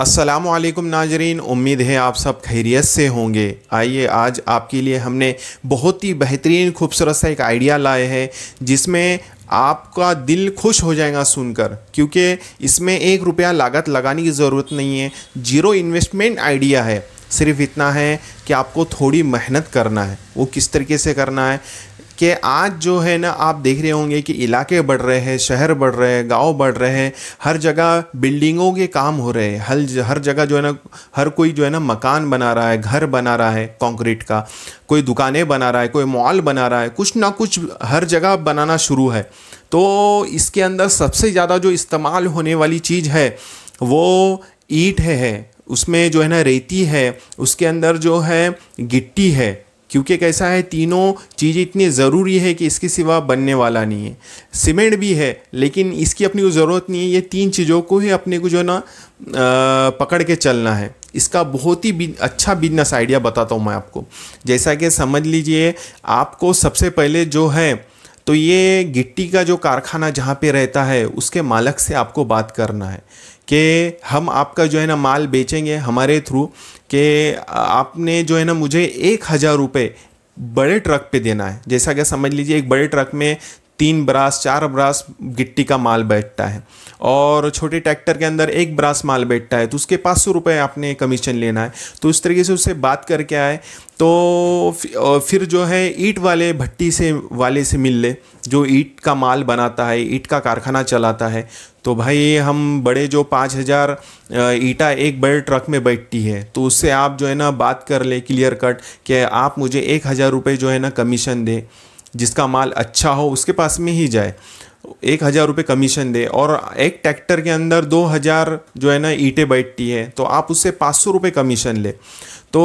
असलकम नाजरीन उम्मीद है आप सब खैरियत से होंगे आइए आज आपके लिए हमने बहुत ही बेहतरीन खूबसूरत सा एक आइडिया लाए हैं जिसमें आपका दिल खुश हो जाएगा सुनकर क्योंकि इसमें एक रुपया लागत लगाने की ज़रूरत नहीं है जीरो इन्वेस्टमेंट आइडिया है सिर्फ इतना है कि आपको थोड़ी मेहनत करना है वो किस तरीके से करना है कि आज जो है ना आप देख रहे होंगे कि इलाके बढ़ रहे हैं शहर बढ़ रहे हैं गांव बढ़ रहे हैं हर जगह बिल्डिंगों के काम हो रहे हैं हर हर जगह जो है ना हर कोई जो है ना मकान बना रहा है घर बना रहा है कंक्रीट का कोई दुकानें बना रहा है कोई मॉल बना रहा है कुछ ना कुछ हर जगह बनाना शुरू है तो इसके अंदर सबसे ज़्यादा जो इस्तेमाल होने वाली चीज़ है वो ईट है उसमें जो है ना रेती है उसके अंदर जो है गिट्टी है क्योंकि कैसा है तीनों चीज़ें इतनी ज़रूरी है कि इसके सिवा बनने वाला नहीं है सीमेंट भी है लेकिन इसकी अपनी को ज़रूरत नहीं है ये तीन चीज़ों को ही अपने को जो है ना पकड़ के चलना है इसका बहुत ही अच्छा बिजनेस आइडिया बताता हूँ मैं आपको जैसा कि समझ लीजिए आपको सबसे पहले जो है तो ये गिट्टी का जो कारखाना जहाँ पे रहता है उसके मालक से आपको बात करना है कि हम आपका जो है ना माल बेचेंगे हमारे थ्रू कि आपने जो है ना मुझे एक हज़ार रुपये बड़े ट्रक पे देना है जैसा कि समझ लीजिए एक बड़े ट्रक में तीन ब्रास चार ब्रास गिट्टी का माल बैठता है और छोटे ट्रैक्टर के अंदर एक ब्रास माल बैठता है तो उसके पाँच सौ रुपये आपने कमीशन लेना है तो इस तरीके से उससे बात करके आए तो फिर जो है ईट वाले भट्टी से वाले से मिल ले जो ईट का माल बनाता है ईट का कारखाना चलाता है तो भाई हम बड़े जो पाँच हज़ार ईटा एक बड़े ट्रक में बैठती है तो उससे आप जो है ना बात कर ले क्लियर कट कि आप मुझे एक हज़ार रुपये जो है ना कमीशन दें जिसका माल अच्छा हो उसके पास में ही जाए एक हज़ार रुपये कमीशन दे और एक ट्रैक्टर के अंदर दो हज़ार जो है ना ईंटें बैठती है तो आप उससे पाँच सौ रुपये कमीशन ले तो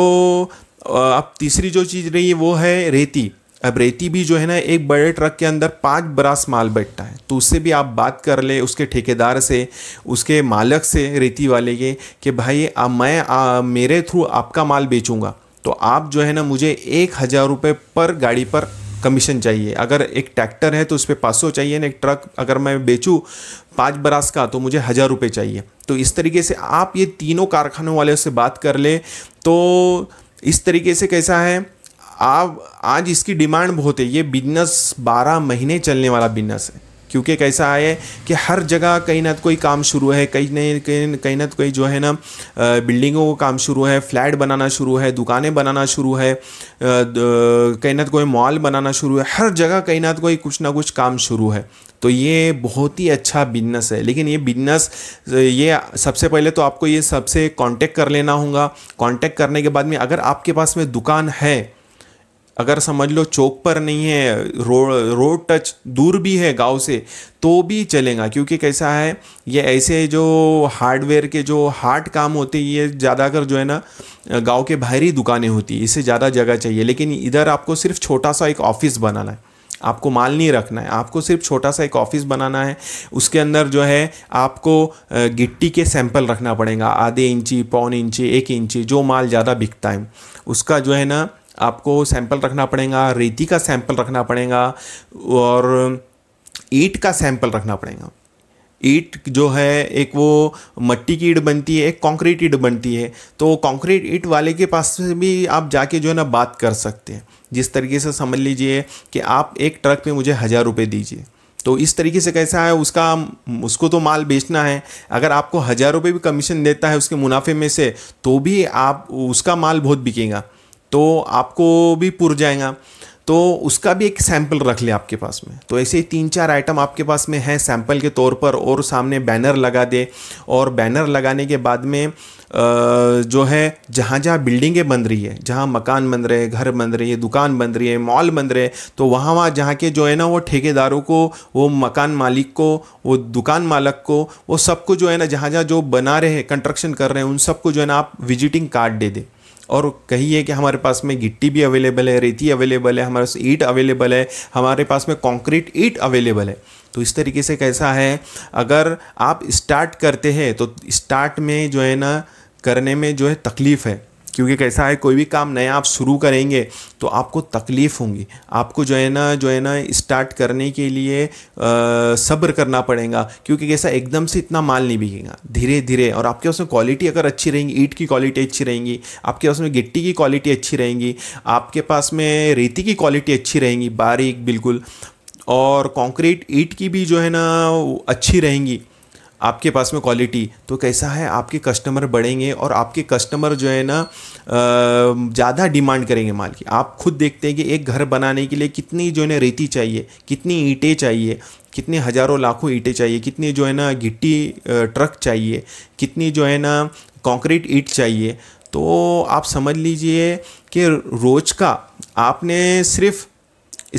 अब तीसरी जो चीज़ रही है वो है रेती अब रेती भी जो है ना एक बड़े ट्रक के अंदर पाँच बरास माल बैठता है तो उससे भी आप बात कर ले उसके ठेकेदार से उसके मालक से रेती वाले के कि भाई आ, मैं आ, मेरे थ्रू आपका माल बेचूँगा तो आप जो है ना मुझे एक हज़ार रुपये पर गाड़ी पर कमीशन चाहिए अगर एक ट्रैक्टर है तो उस पर पाँच सौ चाहिए ना एक ट्रक अगर मैं बेचूँ पाँच बरास का तो मुझे हज़ार रुपये चाहिए तो इस तरीके से आप ये तीनों कारखानों वाले से बात कर ले तो इस तरीके से कैसा है आप आज इसकी डिमांड बहुत है ये बिजनेस बारह महीने चलने वाला बिजनेस है क्योंकि कैसा है कि हर जगह कहीं ना कोई काम शुरू है कहीं ना कहीं कहीं ना कोई जो है ना बिल्डिंगों का काम शुरू है फ्लैट बनाना शुरू है दुकानें बनाना शुरू है कहीं ना कोई मॉल बनाना शुरू है हर जगह कहीं ना कोई कुछ ना कुछ काम शुरू है तो ये बहुत ही अच्छा बिजनेस है लेकिन ये बिजनेस ये सबसे पहले तो आपको ये सबसे कांटेक्ट कर लेना होगा कांटेक्ट करने के बाद में अगर आपके पास में दुकान है अगर समझ लो चौक पर नहीं है रोड रोड टच दूर भी है गांव से तो भी चलेगा क्योंकि कैसा है ये ऐसे जो हार्डवेयर के जो हार्ड काम होते हैं ये ज़्यादातर जो है ना गांव के बाहर ही दुकानें होती हैं इससे ज़्यादा जगह चाहिए लेकिन इधर आपको सिर्फ छोटा सा एक ऑफिस बनाना है आपको माल नहीं रखना है आपको सिर्फ छोटा सा एक ऑफिस बनाना है उसके अंदर जो है आपको गिट्टी के सैंपल रखना पड़ेगा आधे इंची पौन इंची एक इंची जो माल ज़्यादा बिकता है उसका जो है ना आपको सैंपल रखना पड़ेगा रेती का सैंपल रखना पड़ेगा और ईट का सैंपल रखना पड़ेगा ईट जो है एक वो मट्टी की ईट बनती है एक कंक्रीट ईट बनती है तो कंक्रीट ईट वाले के पास से भी आप जाके जो है ना बात कर सकते हैं जिस तरीके से समझ लीजिए कि आप एक ट्रक पे मुझे हज़ार रुपये दीजिए तो इस तरीके से कैसा है उसका उसको तो माल बेचना है अगर आपको हज़ार रुपये भी कमीशन देता है उसके मुनाफे में से तो भी आप उसका माल बहुत बिकेगा तो आपको भी पुर जाएगा तो उसका भी एक सैंपल रख ले आपके पास में तो ऐसे ही तीन चार आइटम आपके पास में हैं सैंपल के तौर पर और सामने बैनर लगा दे और बैनर लगाने के बाद में जो है जहाँ जहाँ बिल्डिंगें बन रही है जहाँ मकान बन रहे हैं घर बन रही है दुकान बन रही है मॉल बन रहे हैं तो वहाँ वहाँ जहाँ के जो है ना वो ठेकेदारों को वो मकान मालिक को वो दुकान मालक को वो सबको जो है ना जहाँ जहाँ जो बना रहे हैं कंस्ट्रक्शन कर रहे हैं उन सबको जो है ना आप विजिटिंग कार्ड दे दें और कहिए कि हमारे पास में गिट्टी भी अवेलेबल है रेती अवेलेबल है हमारे पास ईट अवेलेबल है हमारे पास में कॉन्क्रीट ईट अवेलेबल है तो इस तरीके से कैसा है अगर आप स्टार्ट करते हैं तो स्टार्ट में जो है ना करने में जो है तकलीफ़ है क्योंकि कैसा है कोई भी काम नया आप शुरू करेंगे तो आपको तकलीफ़ होंगी आपको जो है ना जो है ना स्टार्ट करने के लिए सब्र करना पड़ेगा क्योंकि कैसा एकदम से इतना माल नहीं बिकेगा धीरे धीरे और आपके उसमें क्वालिटी अगर अच्छी रहेंगी ईट की क्वालिटी अच्छी रहेंगी आपके उसमें गिट्टी की क्वालिटी अच्छी रहेंगी आपके पास में रेती की क्वालिटी अच्छी रहेंगी बारीक बिल्कुल और कंक्रीट ईट की भी जो है ना अच्छी रहेंगी आपके पास में क्वालिटी तो कैसा है आपके कस्टमर बढ़ेंगे और आपके कस्टमर जो है ना ज़्यादा डिमांड करेंगे माल की आप खुद देखते हैं कि एक घर बनाने के लिए कितनी जो है ना रेती चाहिए कितनी ईंटें चाहिए कितने हज़ारों लाखों ईंटें चाहिए कितनी जो है ना गिट्टी ट्रक चाहिए कितनी जो है ना कॉन्क्रीट ईट चाहिए तो आप समझ लीजिए कि रोज का आपने सिर्फ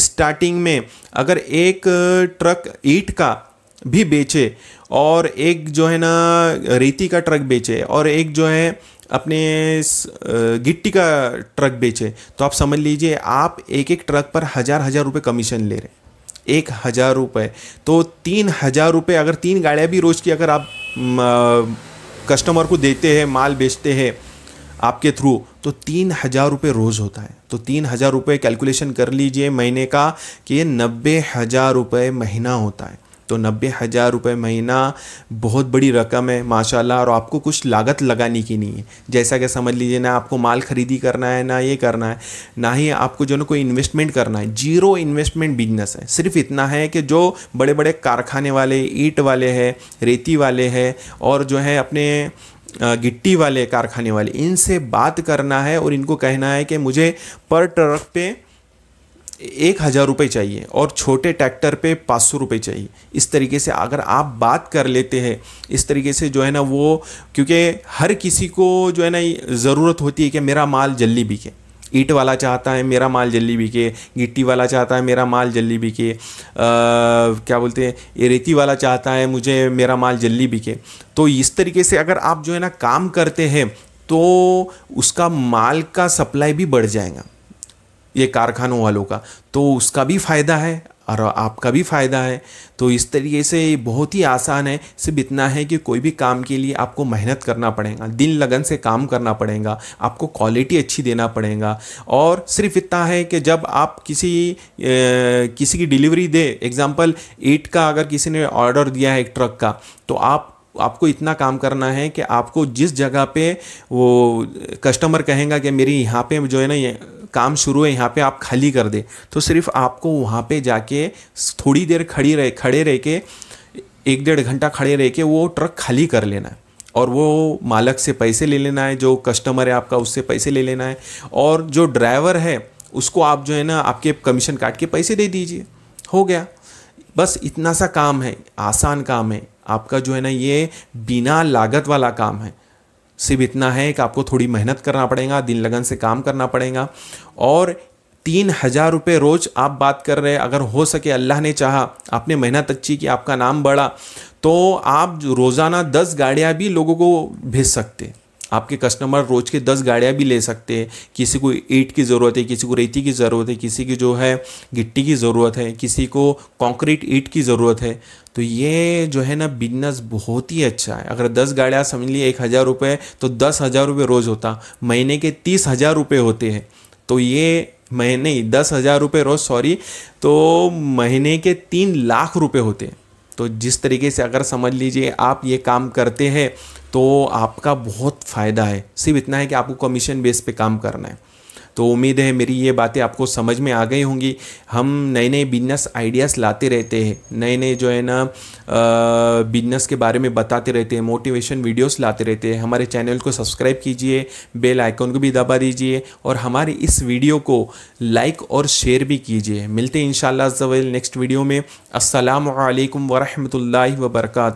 स्टार्टिंग में अगर एक ट्रक ईट का भी बेचे और एक जो है ना रेती का ट्रक बेचे और एक जो है अपने गिट्टी का ट्रक बेचे तो आप समझ लीजिए आप एक एक ट्रक पर हज़ार हज़ार रुपये कमीशन ले रहे हैं एक हज़ार रुपये तो तीन हज़ार रुपये अगर तीन गाड़ियाँ भी रोज़ की अगर आप कस्टमर को देते हैं माल बेचते हैं आपके थ्रू तो तीन हज़ार रुपये रोज़ होता है तो तीन हज़ार रुपये कैलकुलेशन कर लीजिए महीने का कि ये नब्बे हज़ार रुपये महीना होता है तो नब्बे हज़ार रुपये महीना बहुत बड़ी रकम है माशाल्लाह और आपको कुछ लागत लगाने की नहीं है जैसा कि समझ लीजिए ना आपको माल खरीदी करना है ना ये करना है ना ही आपको जो ना कोई इन्वेस्टमेंट करना है जीरो इन्वेस्टमेंट बिजनेस है सिर्फ इतना है कि जो बड़े बड़े कारखाने वाले ईट वाले हैं रेती वाले हैं और जो है अपने गिट्टी वाले कारखाने वाले इनसे बात करना है और इनको कहना है कि मुझे पर ट्रक पे एक हज़ार रुपये चाहिए और छोटे ट्रैक्टर पे पाँच सौ रुपये चाहिए इस तरीके से अगर आप बात कर लेते हैं इस तरीके से जो है ना वो क्योंकि हर किसी को जो है ना ज़रूरत होती है कि मेरा माल जल्दी बिके ईट वाला चाहता है मेरा माल जल्दी बिके गिट्टी वाला चाहता है मेरा माल जल्दी बिके क्या बोलते हैं रेती वाला चाहता है मुझे मेरा माल जल्दी बिके तो इस तरीके से अगर आप जो है ना काम करते हैं तो उसका माल का सप्लाई भी बढ़ जाएगा ये कारखानों वालों का तो उसका भी फ़ायदा है और आपका भी फ़ायदा है तो इस तरीके से बहुत ही आसान है सिर्फ इतना है कि कोई भी काम के लिए आपको मेहनत करना पड़ेगा दिन लगन से काम करना पड़ेगा आपको क्वालिटी अच्छी देना पड़ेगा और सिर्फ इतना है कि जब आप किसी ए, किसी की डिलीवरी दे एग्ज़ाम्पल एट का अगर किसी ने ऑर्डर दिया है एक ट्रक का तो आप आपको इतना काम करना है कि आपको जिस जगह पे वो कस्टमर कहेगा कि मेरी यहाँ पे जो है ना ये काम शुरू है यहाँ पे आप खाली कर दे तो सिर्फ आपको वहाँ पे जाके थोड़ी देर खड़ी रह खड़े रह के एक डेढ़ घंटा खड़े रह के वो ट्रक खाली कर लेना है और वो मालक से पैसे ले लेना है जो कस्टमर है आपका उससे पैसे ले लेना है और जो ड्राइवर है उसको आप जो है ना आपके कमीशन काट के पैसे दे दीजिए हो गया बस इतना सा काम है आसान काम है आपका जो है ना ये बिना लागत वाला काम है सिर्फ इतना है कि आपको थोड़ी मेहनत करना पड़ेगा दिन लगन से काम करना पड़ेगा और तीन हज़ार रुपये रोज़ आप बात कर रहे हैं अगर हो सके अल्लाह ने चाहा आपने मेहनत अच्छी की आपका नाम बढ़ा तो आप रोज़ाना दस गाड़ियाँ भी लोगों को भेज सकते आपके कस्टमर रोज़ के दस गाड़ियाँ भी ले सकते हैं किसी को ईट की ज़रूरत है किसी को रेती की ज़रूरत है किसी की जो है गिट्टी की ज़रूरत है किसी को कॉन्क्रीट ईट की ज़रूरत है तो ये जो है ना बिजनेस बहुत ही अच्छा है अगर दस गाड़ियाँ समझ लिए एक हज़ार रुपये तो दस हज़ार रुपये रोज़ होता महीने के तीस हज़ार रुपये होते हैं तो ये महीने दस हज़ार रुपये रोज़ सॉरी तो महीने के तीन लाख रुपये होते हैं तो जिस तरीके से अगर समझ लीजिए आप ये काम करते हैं तो आपका बहुत फ़ायदा है सिर्फ इतना है कि आपको कमीशन बेस पे काम करना है तो उम्मीद है मेरी ये बातें आपको समझ में आ गई होंगी हम नए नए बिजनेस आइडियाज़ लाते रहते हैं नए नए जो है ना बिजनेस के बारे में बताते रहते हैं मोटिवेशन वीडियोस लाते रहते हैं हमारे चैनल को सब्सक्राइब कीजिए बेल आइकन को भी दबा दीजिए और हमारे इस वीडियो को लाइक और शेयर भी कीजिए मिलते हैं इन नेक्स्ट वीडियो में असलकम वरहमल वर्का